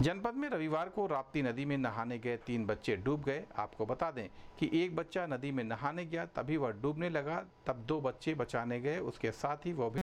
जनपद में रविवार को राप्ती नदी में नहाने गए तीन बच्चे डूब गए आपको बता दें कि एक बच्चा नदी में नहाने गया तभी वह डूबने लगा तब दो बच्चे बचाने गए उसके साथ ही वह